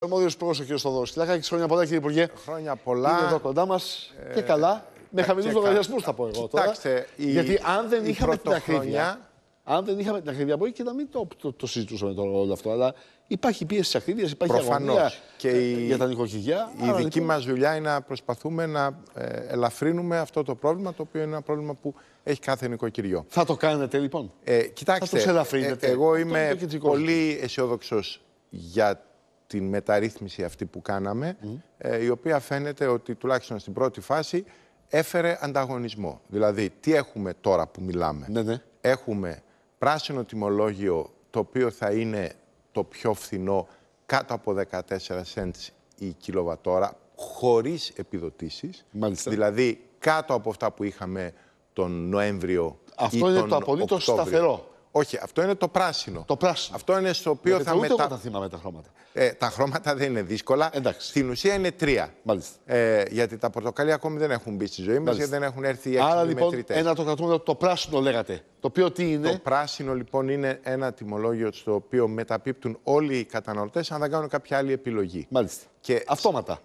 Αρμόδιο πρόεδρο ο κ. Θοδωρή. χρόνια πολλά, κύριε Υπουργέ. Χρόνια πολλά. Είναι εδώ κοντά μας ε, και καλά. Με ε, χαμηλούς λογαριασμούς θα πω εγώ κοιτάξτε, τώρα. Η, Γιατί αν δεν είχαμε την ακρίβεια. Αν δεν είχαμε την ακρίβεια, μπορεί και να μην το, το, το συζητούσαμε τώρα όλο αυτό. Αλλά υπάρχει πίεση τη ακρίβεια, υπάρχει Προφανώς. αγωνία και ε, η, για τα νοικοκυριά. Η, δική λοιπόν... μας δουλειά είναι να προσπαθούμε να ε, ελαφρύνουμε αυτό το πρόβλημα, το οποίο είναι ένα πρόβλημα που έχει κάθε νοικοκυριό. Θα το κάνετε λοιπόν. Ε, κοιτάξτε, θα το Ε, εγώ είμαι πολύ αισιόδοξος για την μεταρρύθμιση αυτή που κάναμε, ε, η οποία φαίνεται ότι τουλάχιστον στην πρώτη φάση έφερε ανταγωνισμό. Δηλαδή, τι έχουμε τώρα που μιλάμε. Ναι, ναι. Έχουμε πράσινο τιμολόγιο, το οποίο θα είναι το πιο φθηνό, κάτω από 14 cents η κιλοβατόρα, χωρίς επιδοτήσεις. Δηλαδή, κάτω από αυτά που είχαμε τον Νοέμβριο Αυτό ή τον είναι το απολύτως σταθερό. Όχι, αυτό είναι το πράσινο. Το πράσινο. Αυτό είναι στο οποίο Γιατί θα μετα... Θα τα θυμάμαι τα χρώματα. Ε, τα χρώματα δεν είναι δύσκολα. Εντάξει. Στην ουσία είναι τρία. Μάλιστα. Ε, γιατί τα πορτοκαλία ακόμη δεν έχουν μπει στη ζωή μας γιατί δεν έχουν έρθει οι έξι Άρα λοιπόν, ένα το κρατούμε, το πράσινο λέγατε. Το οποίο τι είναι. Το πράσινο λοιπόν είναι ένα τιμολόγιο στο οποίο μεταπίπτουν όλοι οι καταναλωτές αν δεν κάνουν κάποια άλλη επιλογή. Μάλιστα. Και... Αυτόματα.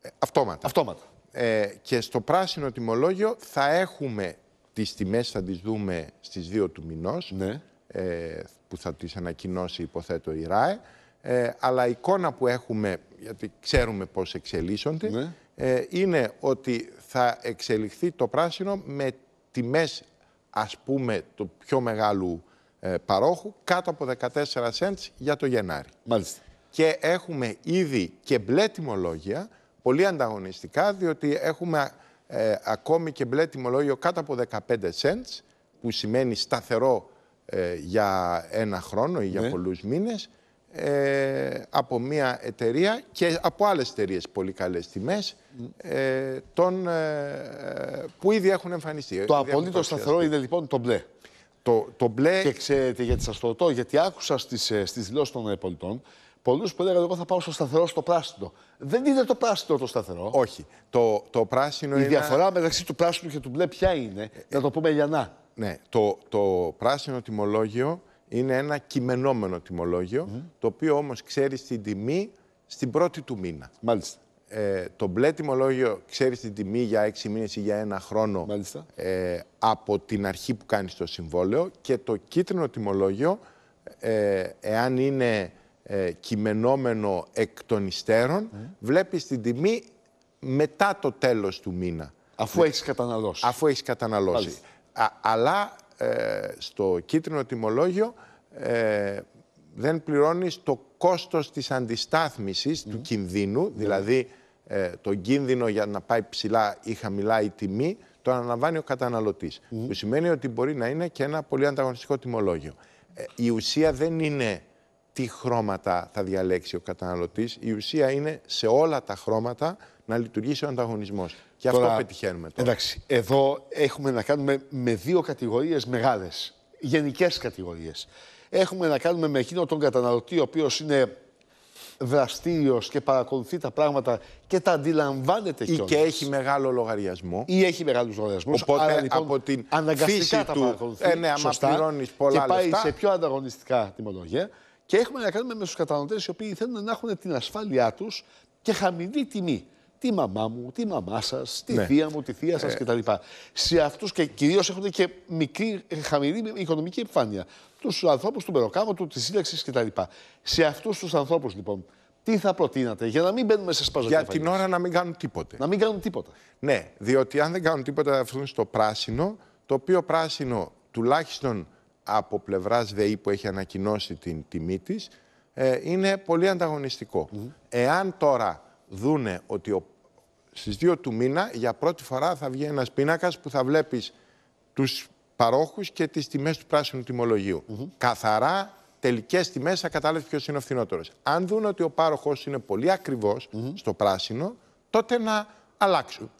Ε, αυτόματα. Αυτόματα. Ε, και στο πράσινο τιμολόγιο θα έχουμε τις τιμές θα τις δούμε στις 2 του μηνός. Ναι. Ε, που θα τις ανακοινώσει υποθέτω η ΡΑΕ. Ε, αλλά η εικόνα που έχουμε, γιατί ξέρουμε πώς εξελίσσονται, ναι. ε, είναι ότι θα εξελιχθεί το πράσινο με τιμές, ας πούμε, του πιο μεγάλου ε, παρόχου, κάτω από 14 cents για το Γενάρη. Μάλιστα. Και έχουμε ήδη και μπλε τιμολόγια, πολύ ανταγωνιστικά, διότι έχουμε ακόμη και μπλε τιμολόγιο κάτω από 15 cents, που σημαίνει σταθερό ε, για ένα χρόνο ή για ναι. πολλούς μήνες ε, από μια εταιρεία και από άλλες εταιρείες πολύ καλές τιμές ε, ε που ήδη έχουν εμφανιστεί. Το απολύτως σταθερό είναι λοιπόν το μπλε. Το, το μπλε... Και ξέρετε γιατί σας το ρωτώ, γιατί άκουσα στις, ε, στις δηλώσεις των πολιτών Πολλούς που έλεγαν εγώ θα πάω στο σταθερό, στο πράσινο. Δεν είναι το πράσινο το σταθερό. Όχι. Το, το πράσινο Η είναι... διαφορά μεταξύ του πράσινου και του μπλε ποια είναι, ε, το πούμε Ελιανά. Ναι, το, το πράσινο τιμολόγιο είναι ένα κειμενόμενο τιμολόγιο, το οποίο όμως ξέρει την τιμή στην πρώτη του μήνα. Μάλιστα. Ε, το μπλε τιμολόγιο ξέρει την τιμή για έξι μήνες ή για ένα χρόνο ε, από την αρχή που κάνεις το συμβόλαιο και το κίτρινο τιμολόγιο, ε, εάν είναι ε, κειμενόμενο εκ των υστέρων, βλέπεις την τιμή μετά το τέλος του μήνα. Αφού έχεις καταναλώσει. Αφού έχεις καταναλώσει. Μάλιστα αλλά ε, στο κίτρινο τιμολόγιο ε, δεν πληρώνεις το κόστος της αντιστάθμισης του κινδύνου, ναι. δηλαδή ε, το τον κίνδυνο για να πάει ψηλά ή χαμηλά η τιμή, το αναλαμβάνει ο καταναλωτής. Που σημαίνει ότι μπορεί να είναι και ένα πολύ ανταγωνιστικό τιμολόγιο. η ουσία δεν είναι τι χρώματα θα διαλέξει ο καταναλωτής, η ουσία είναι σε όλα τα χρώματα να λειτουργήσει ο ανταγωνισμός. Και τώρα, αυτό πετυχαίνουμε τώρα. Εντάξει, εδώ έχουμε να κάνουμε με δύο κατηγορίες μεγάλες, γενικές κατηγορίες. Έχουμε να κάνουμε με εκείνο τον καταναλωτή, ο οποίος είναι δραστήριος και παρακολουθεί τα πράγματα και τα αντιλαμβάνεται κιόλα. Ή και έχει μεγάλο λογαριασμό. Ή έχει μεγάλους λογαριασμούς. Οπότε άρα, λοιπόν, από την αναγκαστικά τα παρακολουθεί ε, ναι, σωστά πολλά και πάει σε πιο ανταγωνιστικά τιμολογία. Και έχουμε να κάνουμε με τους καταναλωτές οι οποίοι θέλουν να έχουν την ασφάλειά τους και χαμηλή τιμή τη μαμά μου, τη μαμά σας, τη ναι. θεία μου, τη θεία σας ε... κτλ. Σε αυτούς και κυρίως έχουν και μικρή, χαμηλή οικονομική επιφάνεια. Τους ανθρώπους του μεροκάματου, της σύνταξης κτλ. Σε αυτούς τους ανθρώπους λοιπόν, τι θα προτείνατε για να μην μπαίνουμε σε σπαζοκέφαλε. Για την ώρα να μην κάνουν τίποτε. Να μην κάνουν τίποτα. Ναι, διότι αν δεν κάνουν τίποτα θα έρθουν στο πράσινο, το οποίο πράσινο τουλάχιστον από πλευράς ΔΕΗ που έχει ανακοινώσει την τιμή της, ε, είναι πολύ ανταγωνιστικό. Mm -hmm. Εάν τώρα δούνε ότι ο, στις 2 του μήνα για πρώτη φορά θα βγει ένας πίνακας που θα βλέπεις τους παρόχους και τις τιμές του πράσινου τιμολογίου. Καθαρά τελικές τιμές θα κατάλαβε ποιος είναι ο φθηνότερος. Αν δουν ότι ο πάροχος είναι πολύ ακριβώς στο πράσινο, τότε να αλλάξουν,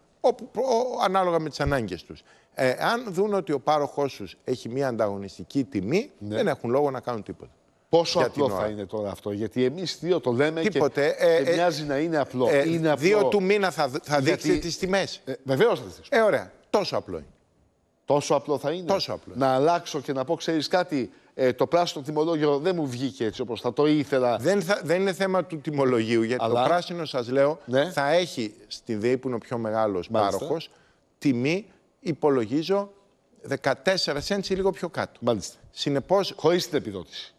ανάλογα με τις ανάγκες τους. Ε, αν δουν ότι ο πάροχός τους έχει μία ανταγωνιστική τιμή, ναι. δεν έχουν λόγο να κάνουν τίποτα. Πόσο απλό θα είναι τώρα αυτό, Γιατί εμείς δύο το λέμε Τίποτε, ε, και, ε, μοιάζει να είναι απλό. Ε, είναι απλό. Δύο του μήνα θα, θα γιατί... τις τιμές. Ε, Βεβαίως θα δείξει. Ε, ωραία. Τόσο απλό είναι. Τόσο απλό θα είναι. Τόσο απλό. Να αλλάξω και να πω, ξέρεις κάτι, ε, το πράσινο τιμολόγιο δεν μου βγήκε έτσι όπως θα το ήθελα. Δεν, θα, δεν είναι θέμα του τιμολογίου, γιατί Αλλά... το πράσινο, σας λέω, ναι. θα έχει στη ΔΕΗ που είναι ο πιο μεγάλος πάροχος τιμή, υπολογίζω 14 cents ή λίγο πιο κάτω. Μάλιστα. Συνεπώς... Χωρίς την επιδότηση.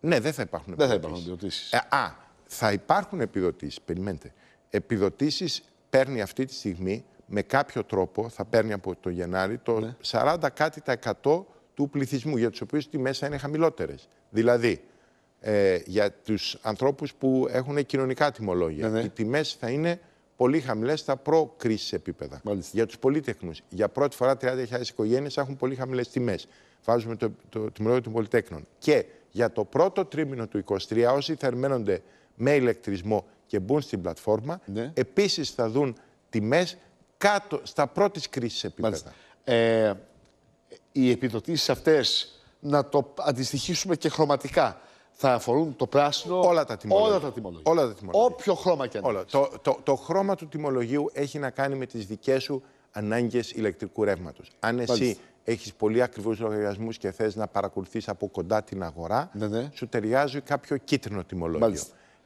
Ναι, δεν θα υπάρχουν επιδοτήσει. θα υπάρχουν επιδοτήσεις, ε, α, θα υπάρχουν επιδοτήσεις. περιμένετε. Επιδοτήσεις παίρνει αυτή τη στιγμή με κάποιο τρόπο, θα παίρνει από το Γενάρη, το 40 ναι. κάτι τα 100 του πληθυσμού, για τους οποίους οι μέσα είναι χαμηλότερες. Δηλαδή, ε, για τους ανθρώπους που έχουν κοινωνικά τιμολόγια, ναι, ναι. οι τιμές θα είναι πολύ χαμηλές στα προ-κρίση επίπεδα. Για τους πολίτεχνου. Για πρώτη φορά 30.000 οικογένειες έχουν πολύ χαμηλές τιμές. Βάζουμε το, το τιμολόγιο των πολιτέκνων. Και για το πρώτο τρίμηνο του 23 όσοι θερμαίνονται με ηλεκτρισμό και μπουν στην πλατφόρμα, ναι. επίσης θα δουν τιμές κάτω, στα πρώτης κρίσης επίπεδα. Ε, οι επιδοτήσεις αυτές, να το αντιστοιχίσουμε και χρωματικά, θα αφορούν το πράσινο. Όλα τα τιμολόγια. Όλα τα τιμολόγια. Όλα τα τιμολόγια. Όποιο χρώμα και αν Το, το, το χρώμα του τιμολογίου έχει να κάνει με τις δικές σου ανάγκες ηλεκτρικού ρεύματος. Αν εσύ έχεις πολύ ακριβούς λογαριασμούς και θες να παρακολουθείς από κοντά την αγορά, ναι, ναι. σου ταιριάζει κάποιο κίτρινο τιμολόγιο.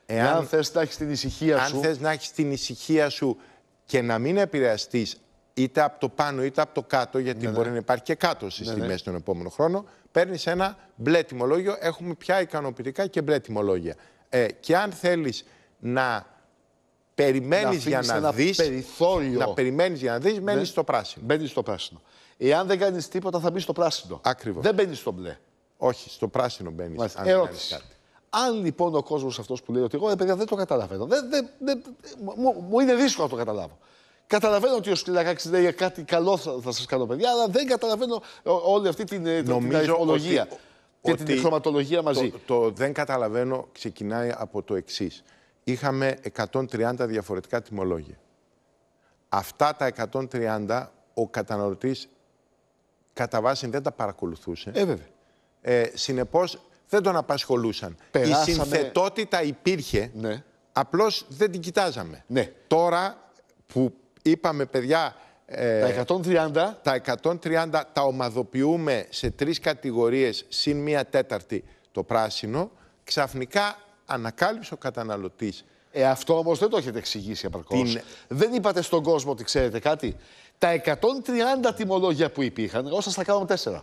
Εάν αν θες να έχεις την ησυχία σου... Αν θες να έχεις την ησυχία σου και να μην επηρεαστείς είτε από το πάνω είτε από το κάτω, γιατί ναι, ναι. μπορεί να υπάρχει και κάτω στις ναι, ναι. τιμές τον επόμενο χρόνο, παίρνεις ένα μπλε τιμολόγιο, έχουμε πια ικανοποιητικά και μπλε τιμολόγια. Ε, και αν θέλεις να περιμένεις για να δεις... Να περιμένεις για να δεις, μένεις στο πράσινο. Μπαίνεις στο πράσινο. Εάν δεν κάνεις τίποτα, θα μπεις στο πράσινο. Ακριβώς. Δεν μπαίνεις στο μπλε. Όχι, στο πράσινο μπαίνεις. Ερώτηση. Αν λοιπόν ο κόσμος αυτός που λέει ότι εγώ παιδιά δεν το καταλαβαίνω. Δεν, δεν, δεν, μου, μου είναι δύσκολο να το καταλάβω. Καταλαβαίνω ότι ο Σκυλακάκης λέει «Ε, κάτι καλό θα σας κάνω, παιδιά, αλλά δεν καταλαβαίνω όλη αυτή την, ε, την και την χρωματολογία μαζί. Το, δεν καταλαβαίνω ξεκινάει από το εξής. Είχαμε 130 διαφορετικά τιμολόγια. Αυτά τα 130 ο καταναλωτής κατά βάση δεν τα παρακολουθούσε. Ε, βέβαια. Ε, συνεπώς δεν τον απασχολούσαν. Η συνθετότητα υπήρχε, ναι. απλώς δεν την κοιτάζαμε. Ναι. Τώρα που είπαμε παιδιά... Ε, τα 130. Τα 130 τα ομαδοποιούμε σε τρεις κατηγορίες, συν μία τέταρτη το πράσινο. Ξαφνικά ανακάλυψε ο καταναλωτής. Ε, αυτό όμως δεν το έχετε εξηγήσει επαρκώς. Δεν είπατε στον κόσμο ότι ξέρετε κάτι. Τα 130 τιμολόγια που υπήρχαν, όσα τα κάνουμε τέσσερα.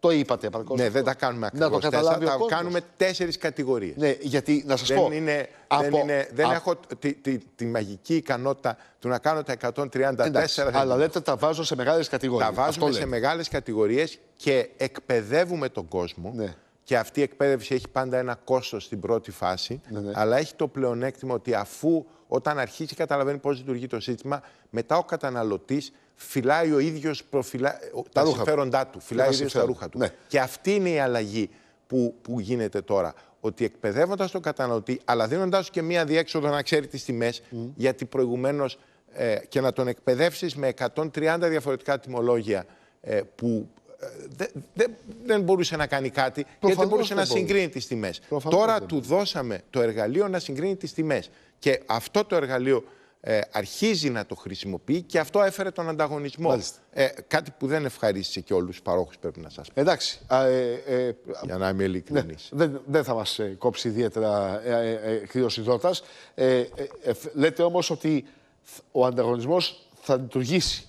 Το είπατε παρακολουθώ. Ναι, δεν τα κάνουμε ακριβώς τέσσερα. Τα κάνουμε τέσσερις κατηγορίες. Ναι, γιατί να σας πω. Είναι, από, δεν, είναι, δεν έχω τη, τη, τη, τη, μαγική ικανότητα του να κάνω τα 134. Εντάξει, δεν... αλλά λέτε τα βάζω σε μεγάλες κατηγορίες. Τα βάζουμε σε μεγάλες κατηγορίες και εκπαιδεύουμε τον κόσμο. Ναι. Και αυτή η εκπαίδευση έχει πάντα ένα κόστος στην πρώτη φάση. Ναι, ναι. Αλλά έχει το πλεονέκτημα ότι αφού όταν αρχίσει καταλαβαίνει πώς λειτουργεί το σύστημα, μετά ο καταναλωτής φυλάει ο ίδιος τα, τα συμφέροντά του, φυλάει ο ίδιος τα ρούχα του. Ναι. Και αυτή είναι η αλλαγή που, που γίνεται τώρα. Ότι εκπαιδεύοντας τον καταναλωτή, αλλά δίνοντάς του και μία διέξοδο να ξέρει τις τιμές, γιατί προηγουμένως ε, και να τον εκπαιδεύσεις με 130 διαφορετικά τιμολόγια ε, που ε, δεν μπορούσε να κάνει κάτι και γιατί δεν μπορούσε να συγκρίνει τις τιμές. Τώρα του δώσαμε το εργαλείο να συγκρίνει τις τιμές. Και αυτό το εργαλείο ε, αρχίζει να το χρησιμοποιεί και αυτό έφερε τον ανταγωνισμό. Ε, κάτι που δεν ευχαρίστησε και όλους τους παρόχους, πρέπει να σας πω. Εντάξει. ε, ε, Για να είμαι ειλικρινής. Δεν, ναι, δεν, δεν θα μας ε, κόψει ιδιαίτερα κρύο ε, ιδρώτα. Λέτε όμως ότι ο ανταγωνισμός θα λειτουργήσει.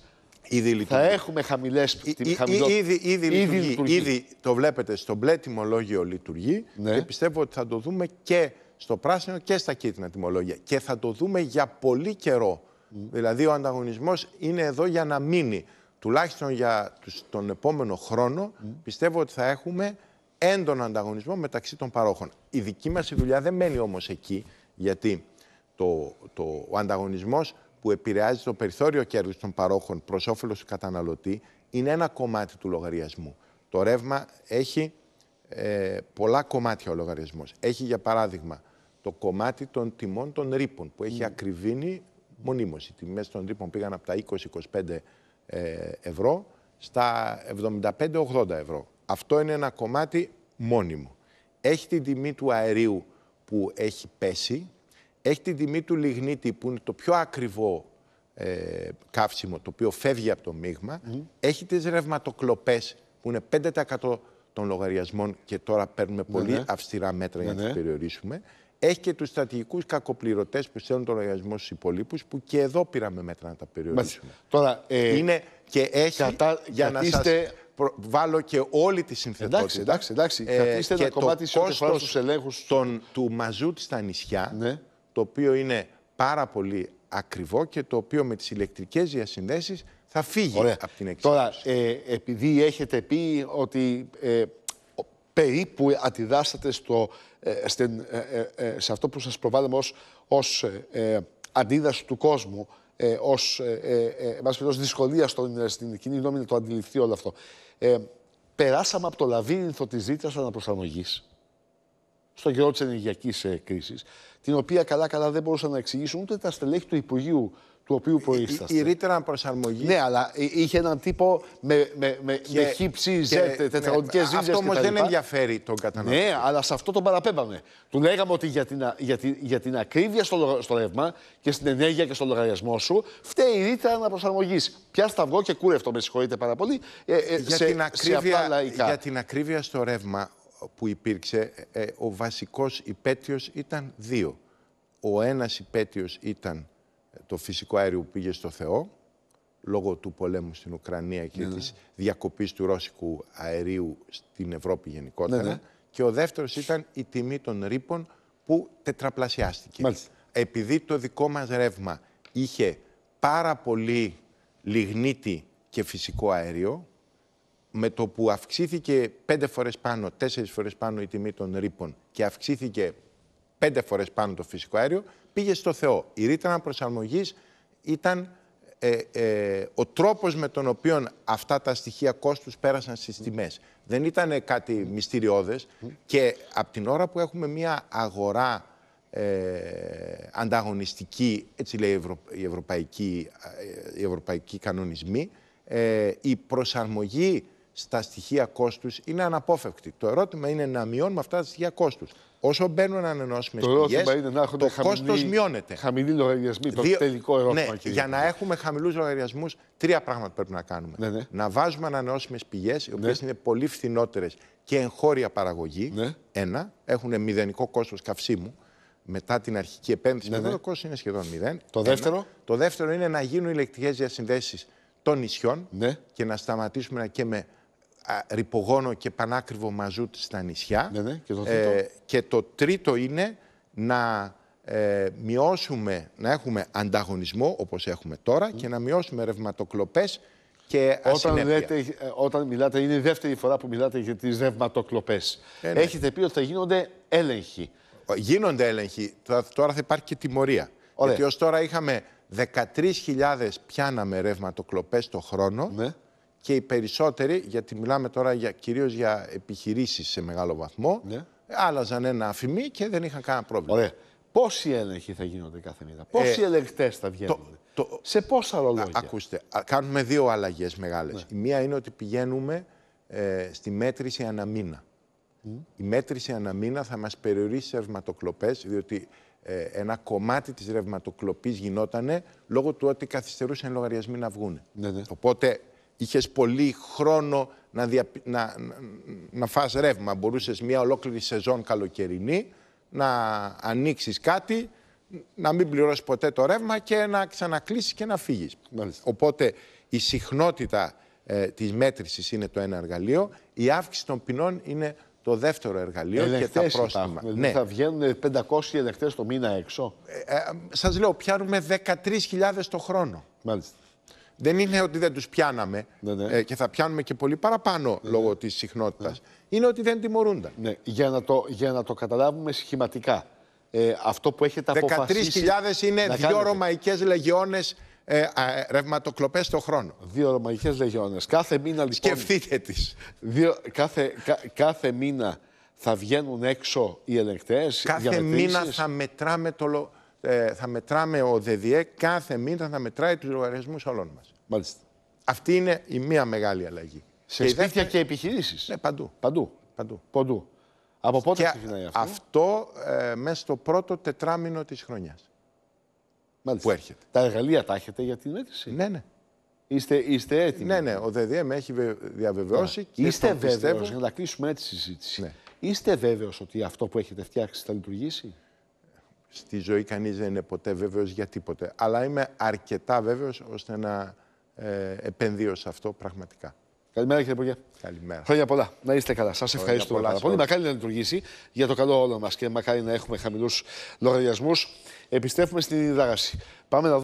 Ήδη Θα έχουμε χαμηλές χαμηλό... ήδη, ήδη, ήδη, ήδη, το βλέπετε στο μπλε τιμολόγιο λειτουργεί ναι. και πιστεύω ότι θα το δούμε και στο πράσινο και στα κίτρινα τιμολόγια. Και θα το δούμε για πολύ καιρό. Δηλαδή ο ανταγωνισμός είναι εδώ για να μείνει. Τουλάχιστον για τον επόμενο χρόνο πιστεύω ότι θα έχουμε έντονο ανταγωνισμό μεταξύ των παρόχων. Η δική μας δουλειά δεν μένει όμως εκεί, γιατί το, το, ο ανταγωνισμός που επηρεάζει το περιθώριο κέρδους των παρόχων προς όφελος του καταναλωτή είναι ένα κομμάτι του λογαριασμού. Το ρεύμα έχει ε, πολλά κομμάτια ο λογαριασμός. Έχει για παράδειγμα το κομμάτι των τιμών των ρήπων που έχει mm. ακριβήνει μονίμως. Οι τιμές των ρήπων πήγαν από τα 20-25 ε, ευρώ στα 75-80 ευρώ. Αυτό είναι ένα κομμάτι μόνιμο. Έχει την τιμή του αερίου που έχει πέσει, έχει την τιμή του λιγνίτη που είναι το πιο ακριβό ε, καύσιμο, το οποίο φεύγει από το μείγμα, έχει τις ρευματοκλοπές που είναι 5% των λογαριασμών και τώρα παίρνουμε ναι, πολύ ναι. αυστηρά μέτρα ναι, για να τις περιορίσουμε. Έχει και τους στρατηγικούς κακοπληρωτές που στέλνουν τον λογαριασμό στους υπολείπους, που και εδώ πήραμε μέτρα να τα περιορίσουμε. Τώρα, ε, Είναι και έχει. Κατά, για να σας βάλω και όλη τη συνθετότητα. Εντάξει, εντάξει. εντάξει. Ε, και ένα κομμάτι σε του ελέγχου. του μαζούτ στα νησιά, ναι. το οποίο είναι πάρα πολύ ακριβό και το οποίο με τις ηλεκτρικές διασυνδέσεις θα φύγει από την εξέλιξη. Τώρα, ε, επειδή έχετε πει ότι ε, περίπου αντιδράσατε στο ε, ε, ε, σε αυτό που σας προβάλλουμε ως, ως αντίδραση του κόσμου, ως δυσκολία στον, στην κοινή γνώμη να το αντιληφθεί όλο αυτό. Περάσαμε από το λαβύρινθο της ρήτρας αναπροσαρμογής στον καιρό της ενεργειακής κρίσης, την οποία καλά-καλά δεν μπορούσαν να εξηγήσουν ούτε τα στελέχη του Υπουργείου του οποίου προείσταστε. Η, η, ρήτρα προσαρμογής. Ναι, αλλά είχε έναν τύπο με, με, με, με χύψη, ζέτε, τετραγωνικέ ναι, Αυτό όμως δεν ενδιαφέρει τον καταναλωτή. Ναι, αλλά σε αυτό τον παραπέμπαμε. Του λέγαμε ότι για την, για την, για την ακρίβεια στο, στο ρεύμα και στην ενέργεια και στον λογαριασμό σου φταίει η ρήτρα αναπροσαρμογής. Πιά σταυρό και κούρευτο, με συγχωρείτε πάρα πολύ. Ε, ε, για, σε, την ακρίβεια, για την ακρίβεια στο ρεύμα που υπήρξε, ε, ο βασικός υπέτειος ήταν δύο. Ο ένας υπέτειος ήταν το φυσικό αέριο που πήγε στο Θεό λόγω του πολέμου στην Ουκρανία και ναι, ναι. της διακοπής του ρώσικου αερίου στην Ευρώπη γενικότερα. Ναι, ναι. και ο δεύτερος ήταν η τιμή των ρήπων που τετραπλασιάστηκε. Μάλιστα. Επειδή το δικό μας ρεύμα είχε πάρα πολύ λιγνίτη και φυσικό αέριο, με το που αυξήθηκε πέντε φορές πάνω, τέσσερις φορές πάνω η τιμή των ρήπων και αυξήθηκε πέντε φορές πάνω το φυσικό αέριο, πήγε στο Θεό. Η ρήτρα αναπροσαρμογής ήταν ε, ε, ο τρόπος με τον οποίο αυτά τα στοιχεία κόστους πέρασαν στις τιμές. Δεν ήταν κάτι μυστηριώδες και από την ώρα που έχουμε μια αγορά ε, ανταγωνιστική, έτσι λέει η, Ευρωπαϊκή ε, ευρωπαϊκή, οι ευρωπαϊκοί κανονισμοί, ε, η προσαρμογή στα στοιχεία κόστους είναι αναπόφευκτη. Το ερώτημα είναι να μειώνουμε αυτά τα στοιχεία κόστους. Όσο μπαίνουν ανανεώσιμες πηγέ, το, το κόστος μειώνεται. Χαμηλή λογαριασμή, το τελικό ερώτημα. Ναι, για να έχουμε χαμηλούς λογαριασμούς, τρία πράγματα πρέπει να κάνουμε. Ναι, ναι. Να βάζουμε ανανεώσιμες πηγές, οι οποίες ναι. είναι πολύ φθηνότερες και εγχώρια παραγωγή. Ένα, έχουν μηδενικό κόστος καυσίμου μετά την αρχική επένδυση. Ναι, Το κόστος είναι σχεδόν μηδέν. Το δεύτερο. Το δεύτερο είναι να γίνουν ηλεκτρικές διασυνδέσεις των νησιών και να σταματήσουμε να με. ...ρυπογόνο και πανάκριβο μαζούτ στα νησιά. Ναι, ναι. Και, το ε, και το τρίτο είναι να ε, μειώσουμε, να έχουμε ανταγωνισμό όπως έχουμε τώρα και να μειώσουμε ρευματοκλοπές και όταν, ε, όταν μιλάτε, είναι η δεύτερη φορά που μιλάτε για τις ρευματοκλοπές. Ε, ναι. Έχετε πει ότι θα γίνονται έλεγχοι. Γίνονται έλεγχοι. Τώρα θα υπάρχει και τιμωρία. Ωραία. Γιατί ως τώρα είχαμε 13.000 πιάναμε ρευματοκλοπές το χρόνο. Ναι και οι περισσότεροι, γιατί μιλάμε τώρα για, κυρίως για επιχειρήσεις σε μεγάλο βαθμό, ναι. άλλαζαν ένα αφημί και δεν είχαν κανένα πρόβλημα. Ωραία. Πόσοι έλεγχοι θα γίνονται κάθε μήνα, ε, πόσοι ε, ελεγχτέ θα βγαίνουν, το, σε πόσα ρολόγια. Ακούστε, κάνουμε δύο αλλαγές μεγάλες. Ναι. Η μία είναι ότι πηγαίνουμε ε, στη μέτρηση αναμήνα. Η μέτρηση αναμήνα θα μας περιορίσει σε ρευματοκλοπές, διότι ε, ένα κομμάτι της ρευματοκλοπής γινόταν λόγω του ότι καθυστερούσαν οι λογαριασμοί να βγουν. Ναι, ναι. Οπότε είχες πολύ χρόνο να, δια, να, να φας ρεύμα. Μπορούσες μια ολόκληρη σεζόν καλοκαιρινή να ανοίξεις κάτι, να μην πληρώσεις ποτέ το ρεύμα και να ξανακλείσεις και να φύγεις. Οπότε η συχνότητα ε, της μέτρησης είναι το ένα εργαλείο, η αύξηση των ποινών είναι το δεύτερο εργαλείο ελεκτές και τα πρόστιμα. Ε, ναι. θα βγαίνουν 500 ελεκτές το μήνα έξω. Ε, ε σας λέω, πιάνουμε 13.000 το χρόνο. Μάλιστα δεν είναι ότι δεν τους πιάναμε ναι, ναι. Ε, και θα πιάνουμε και πολύ παραπάνω ναι, λόγω της συχνότητας. Είναι ότι δεν τιμωρούνταν. Για, να το, για να το καταλάβουμε σχηματικά. Ε, αυτό που έχετε αποφασίσει. 13.000 είναι δύο ρωμαϊκές λεγιώνες ε, ε ρευματοκλοπές το χρόνο. Δύο ρωμαϊκές λεγιώνες. Κάθε μήνα λοιπόν. Σκεφτείτε τις. Κάθε, κάθε μήνα θα βγαίνουν έξω οι ελεγκτές. Κάθε μήνα θα μετράμε το, ε, θα μετράμε ο ΔΔΕ κάθε μήνα θα μετράει τους λογαριασμούς όλων μας. Μάλιστα. Αυτή είναι η μία μεγάλη αλλαγή. Σε και σπίτια και επιχειρήσεις. Ναι, παντού. Παντού. παντού. Από πότε ξεκινάει αυτό. Αυτό ε, μέσα στο πρώτο τετράμινο της χρονιάς. Μάλιστα. Που έρχεται. Τα εργαλεία τα έχετε για την αίτηση. Ναι, ναι. Είστε, είστε έτοιμοι. Ναι, ναι. Ο ΔΔΕ με έχει διαβεβαιώσει. Ναι. είστε βέβαιος, να κλείσουμε έτσι τη συζήτηση. Ναι. Είστε βέβαιος ότι αυτό που έχετε φτιάξει θα λειτουργήσει στη ζωή κανείς δεν είναι ποτέ βέβαιος για τίποτε. Αλλά είμαι αρκετά βέβαιος ώστε να ε, επενδύω σε αυτό πραγματικά. Καλημέρα κύριε Υπουργέ. Καλημέρα. Χρόνια πολλά. Να είστε καλά. Σας ευχαριστώ πολλά. πολύ. Μακάρι να λειτουργήσει για το καλό όλων μας και μακάρι να έχουμε χαμηλούς λογαριασμούς. Επιστρέφουμε στην διδάγαση. Πάμε να